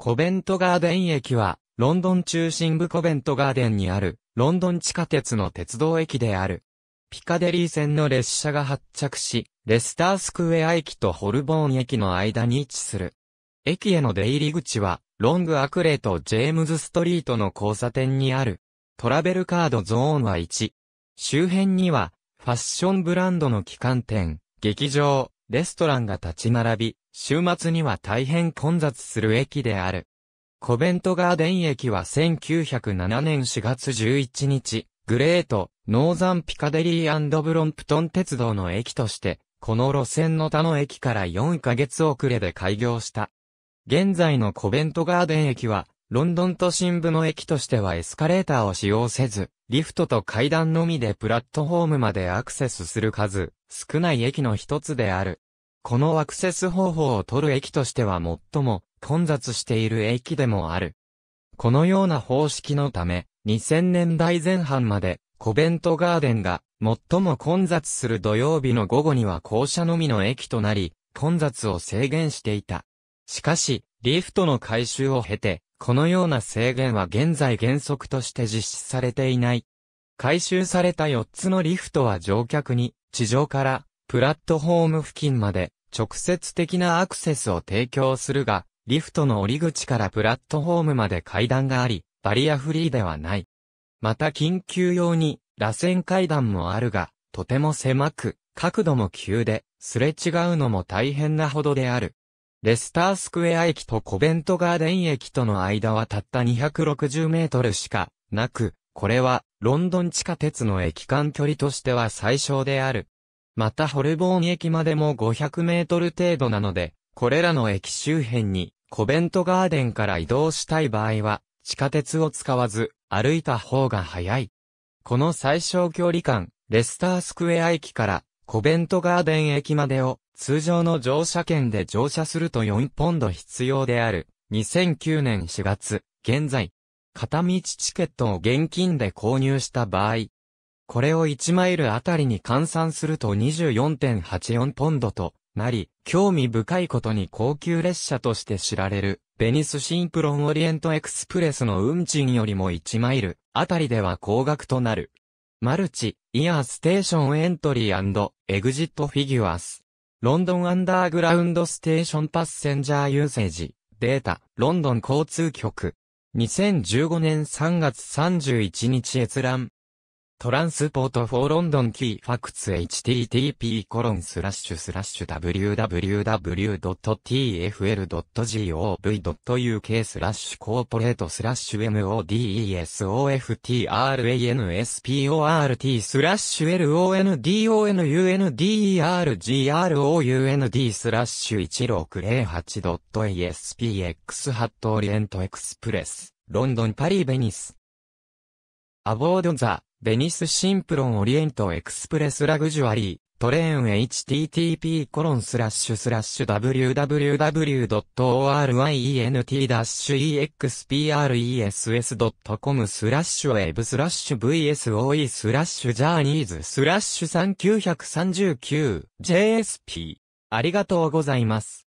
コベントガーデン駅は、ロンドン中心部コベントガーデンにある、ロンドン地下鉄の鉄道駅である。ピカデリー線の列車が発着し、レスタースクエア駅とホルボーン駅の間に位置する。駅への出入り口は、ロングアクレとジェームズストリートの交差点にある。トラベルカードゾーンは1。周辺には、ファッションブランドの旗艦店、劇場、レストランが立ち並び、週末には大変混雑する駅である。コベントガーデン駅は1907年4月11日、グレート、ノーザンピカデリーブロンプトン鉄道の駅として、この路線の他の駅から4ヶ月遅れで開業した。現在のコベントガーデン駅は、ロンドン都心部の駅としてはエスカレーターを使用せず、リフトと階段のみでプラットフォームまでアクセスする数、少ない駅の一つである。このアクセス方法を取る駅としては最も混雑している駅でもある。このような方式のため、2000年代前半まで、コベントガーデンが最も混雑する土曜日の午後には校舎のみの駅となり、混雑を制限していた。しかし、リフトの改修を経て、このような制限は現在原則として実施されていない。回収された4つのリフトは乗客に地上からプラットフォーム付近まで直接的なアクセスを提供するが、リフトの降り口からプラットフォームまで階段があり、バリアフリーではない。また緊急用に螺旋階段もあるが、とても狭く、角度も急で、すれ違うのも大変なほどである。レスタースクエア駅とコベントガーデン駅との間はたった260メートルしかなく、これはロンドン地下鉄の駅間距離としては最小である。またホルボーン駅までも500メートル程度なので、これらの駅周辺にコベントガーデンから移動したい場合は、地下鉄を使わず歩いた方が早い。この最小距離間、レスタースクエア駅からコベントガーデン駅までを通常の乗車券で乗車すると4ポンド必要である。2009年4月、現在、片道チケットを現金で購入した場合、これを1マイルあたりに換算すると24.84ポンドとなり、興味深いことに高級列車として知られる、ベニスシンプロンオリエントエクスプレスの運賃よりも1マイルあたりでは高額となる。マルチ、イヤーステーションエントリーエグジットフィギュアス。ロンドンアンダーグラウンドステーションパッセンジャーユーセージ、データ、ロンドン交通局。2015年3月31日閲覧。トランスポートフォーロンドンキーファクツ http コロンスラッシュスラッシュ www.tfl.gov.uk スラッシュコーポレートスラッシュ m o d e s o f t r a n s p o r t スラッシュ londonunderground スラッシュ 1608.aspx h a t o r i e n t e x p r e s s ロンドンパリベニスアボードザベニスシンプロンオリエントエクスプレスラグジュアリー、トレーン http コロンスラッシュスラッシュ www.orient-express.com スラッシュウェブスラッシュ vsoe スラッシュジャーニーズスラッシュ 3939JSP ありがとうございます。